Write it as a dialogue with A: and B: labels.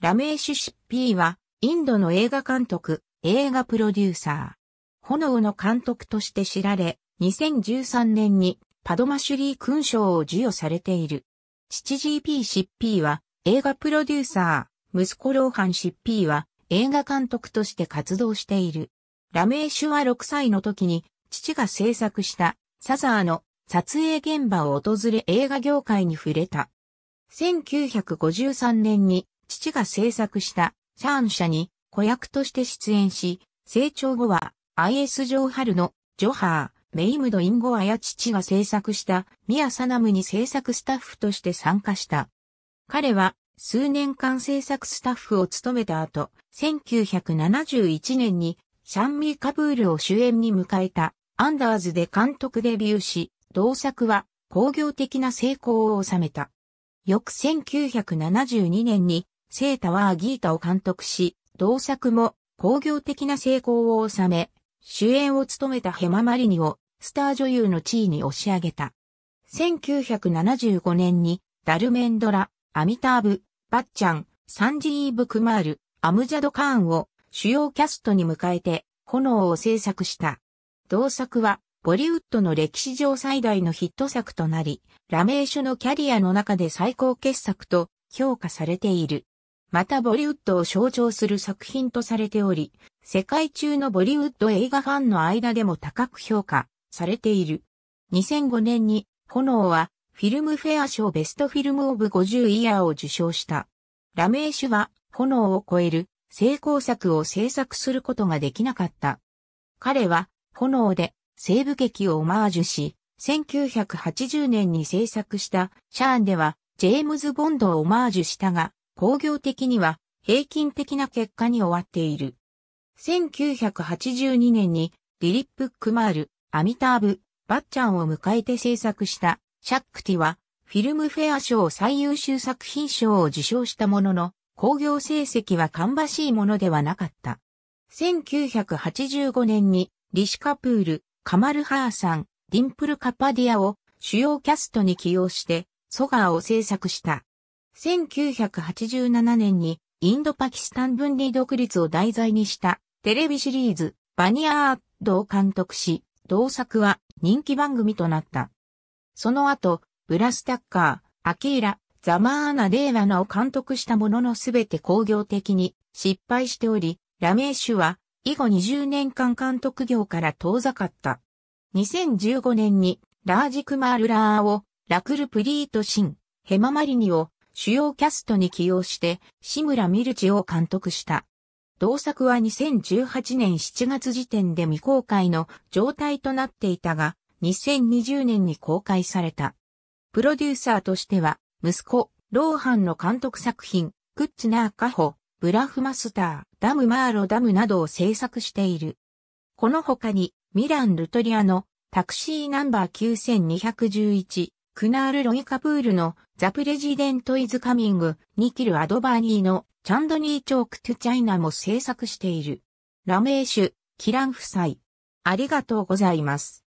A: ラメーシュ・シッピーは、インドの映画監督、映画プロデューサー。炎の監督として知られ、2013年にパドマシュリー勲章を授与されている。父 GP シッピーは、映画プロデューサー、息子ローハンシッピーは、映画監督として活動している。ラメーシュは6歳の時に、父が制作したサザーの撮影現場を訪れ映画業界に触れた。1953年に父が制作したシャーン社に子役として出演し、成長後は IS ジョーハルのジョハー、メイムド・インゴアや父が制作したミア・サナムに制作スタッフとして参加した。彼は数年間制作スタッフを務めた後、1971年にシャンミー・カブールを主演に迎えたアンダーズで監督デビューし、同作は工業的な成功を収めた。翌1972年にセータワーギータを監督し、同作も工業的な成功を収め、主演を務めたヘママリニをスター女優の地位に押し上げた。1975年にダルメンドラ、アミターブ、バッチャン、サンジーブ・クマール、アムジャド・カーンを主要キャストに迎えて炎を制作した。同作はボリウッドの歴史上最大のヒット作となり、ラメーシュのキャリアの中で最高傑作と評価されている。またボリウッドを象徴する作品とされており、世界中のボリウッド映画ファンの間でも高く評価されている。2005年に、炎は、フィルムフェア賞ベストフィルムオブ50イヤーを受賞した。ラメーシュは、炎を超える、成功作を制作することができなかった。彼は、炎で、西部劇をオマージュし、1980年に制作した、シャーンでは、ジェームズ・ボンドをオマージュしたが、工業的には平均的な結果に終わっている。1982年にリリップ・クマール、アミターブ、バッチャンを迎えて制作したシャックティはフィルムフェア賞最優秀作品賞を受賞したものの工業成績は芳しいものではなかった。1985年にリシカプール、カマルハーさん、ディンプル・カパディアを主要キャストに起用して、ソガーを制作した。1987年にインドパキスタン分離独立を題材にしたテレビシリーズバニアーッドを監督し、同作は人気番組となった。その後、ブラスタッカー、アキーラ、ザマーナ・デーワナを監督したもののすべて工業的に失敗しており、ラメーシュは以後20年間監督業から遠ざかった。2015年にラージクマールラーをラクルプリートシン、ヘママリニを主要キャストに起用して、志村ミルチを監督した。同作は2018年7月時点で未公開の状態となっていたが、2020年に公開された。プロデューサーとしては、息子、ローハンの監督作品、クッツナーカホ、ブラフマスター、ダムマーロダムなどを制作している。この他に、ミラン・ルトリアのタクシーナンバー9211、クナール・ロイ・カプールのザ・プレジデント・イズ・カミング、ニキル・アドバーニーのチャンドニー・チョーク・トゥ・チャイナも制作している。ラメーシュ、キラン夫妻。ありがとうございます。